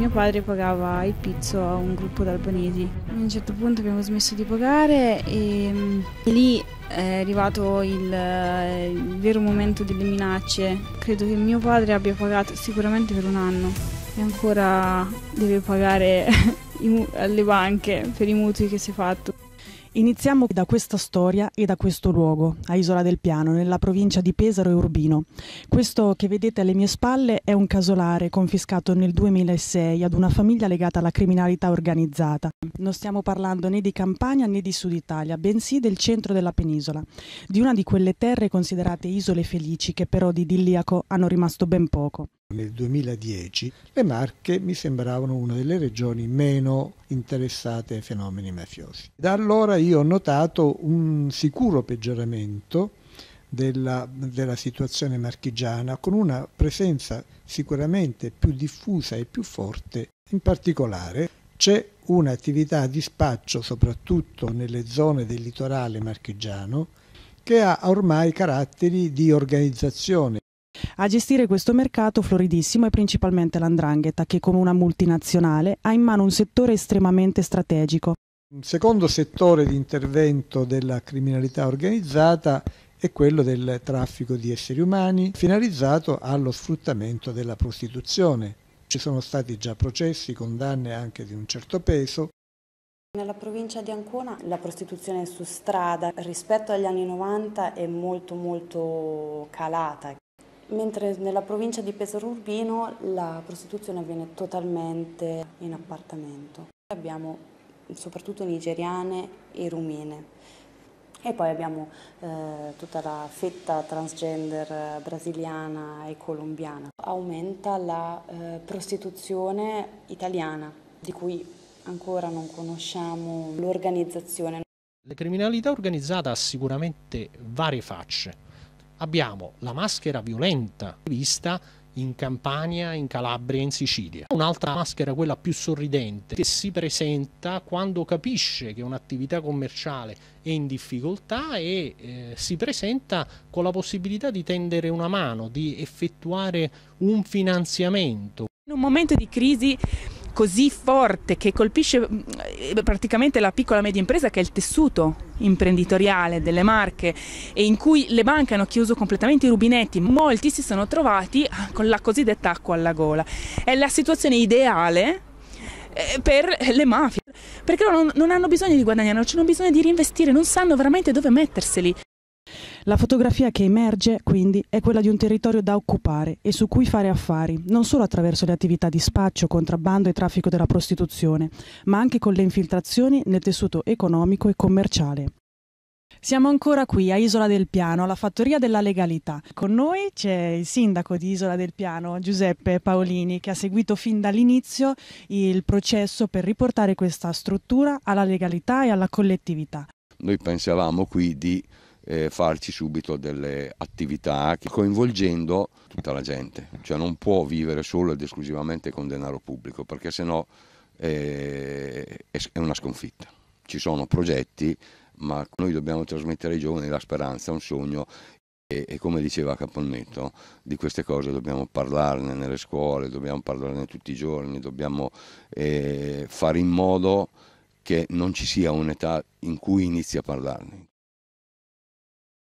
Mio padre pagava il pizzo a un gruppo di albanesi. A un certo punto abbiamo smesso di pagare e, mm, e lì è arrivato il, il, vero momento delle minacce. Credo che mio padre abbia pagato sicuramente per un anno e ancora deve pagare alle banche per i mutui che si è fatto. Iniziamo da questa storia e da questo luogo, a Isola del Piano, nella provincia di Pesaro e Urbino. Questo che vedete alle mie spalle è un casolare confiscato nel 2006 ad una famiglia legata alla criminalità organizzata. Non stiamo parlando né di Campania né di Sud Italia, bensì del centro della penisola, di una di quelle terre considerate isole felici che però di idilliaco hanno rimasto ben poco. Nel 2010 le Marche mi sembravano una delle regioni meno interessate ai fenomeni mafiosi. Da allora io ho notato un sicuro peggioramento della, della, situazione marchigiana con una presenza sicuramente più diffusa e più forte. In particolare c'è un'attività di spaccio soprattutto nelle zone del litorale marchigiano che ha ormai caratteri di organizzazione a gestire questo mercato floridissimo è principalmente l'Andrangheta, che come una multinazionale ha in mano un settore estremamente strategico. Un secondo settore di intervento della criminalità organizzata è quello del traffico di esseri umani finalizzato allo sfruttamento della prostituzione. Ci sono stati già processi, condanne anche di un certo peso. Nella provincia di Ancona la prostituzione su strada rispetto agli anni 90 è molto molto calata mentre nella provincia di Pesaro Urbino la prostituzione avviene totalmente in appartamento. Abbiamo soprattutto nigeriane e rumene e poi abbiamo eh, tutta la fetta transgender brasiliana e colombiana. Aumenta la eh, prostituzione italiana di cui ancora non conosciamo l'organizzazione. La criminalità organizzata ha sicuramente varie facce abbiamo la maschera violenta vista in Campania, in Calabria, in Sicilia. Un'altra maschera, quella più sorridente, che si presenta quando capisce che un'attività commerciale è in difficoltà e eh, si presenta con la possibilità di tendere una mano, di effettuare un finanziamento. In un momento di crisi così forte che colpisce mm, eh, praticamente la piccola e media impresa che è il tessuto imprenditoriale delle marche e in cui le banche hanno chiuso completamente i rubinetti, molti si sono trovati ah, con la cosiddetta acqua alla gola. È la situazione ideale eh, per le mafie, perché loro non hanno bisogno di guadagnare, non hanno bisogno di reinvestire, non sanno veramente dove metterseli. La fotografia che emerge, quindi, è quella di un territorio da occupare e su cui fare affari, non solo attraverso le attività di spaccio, contrabbando e traffico della prostituzione, ma anche con le infiltrazioni nel tessuto economico e commerciale. Siamo ancora qui a Isola del Piano, alla Fattoria della Legalità. Con noi c'è il sindaco di Isola del Piano, Giuseppe Paolini, che ha seguito fin dall'inizio il processo per riportare questa struttura alla legalità e alla collettività. Noi pensavamo qui di eh, farci subito delle attività coinvolgendo tutta la gente, cioè non può vivere solo ed esclusivamente con denaro pubblico perché sennò eh, è una sconfitta. Ci sono progetti, ma noi dobbiamo trasmettere ai giovani la speranza, un sogno e, e, come diceva Caponnetto, di queste cose dobbiamo parlarne nelle scuole, dobbiamo parlarne tutti i giorni, dobbiamo eh, fare in modo che non ci sia un'età in cui inizi a parlarne.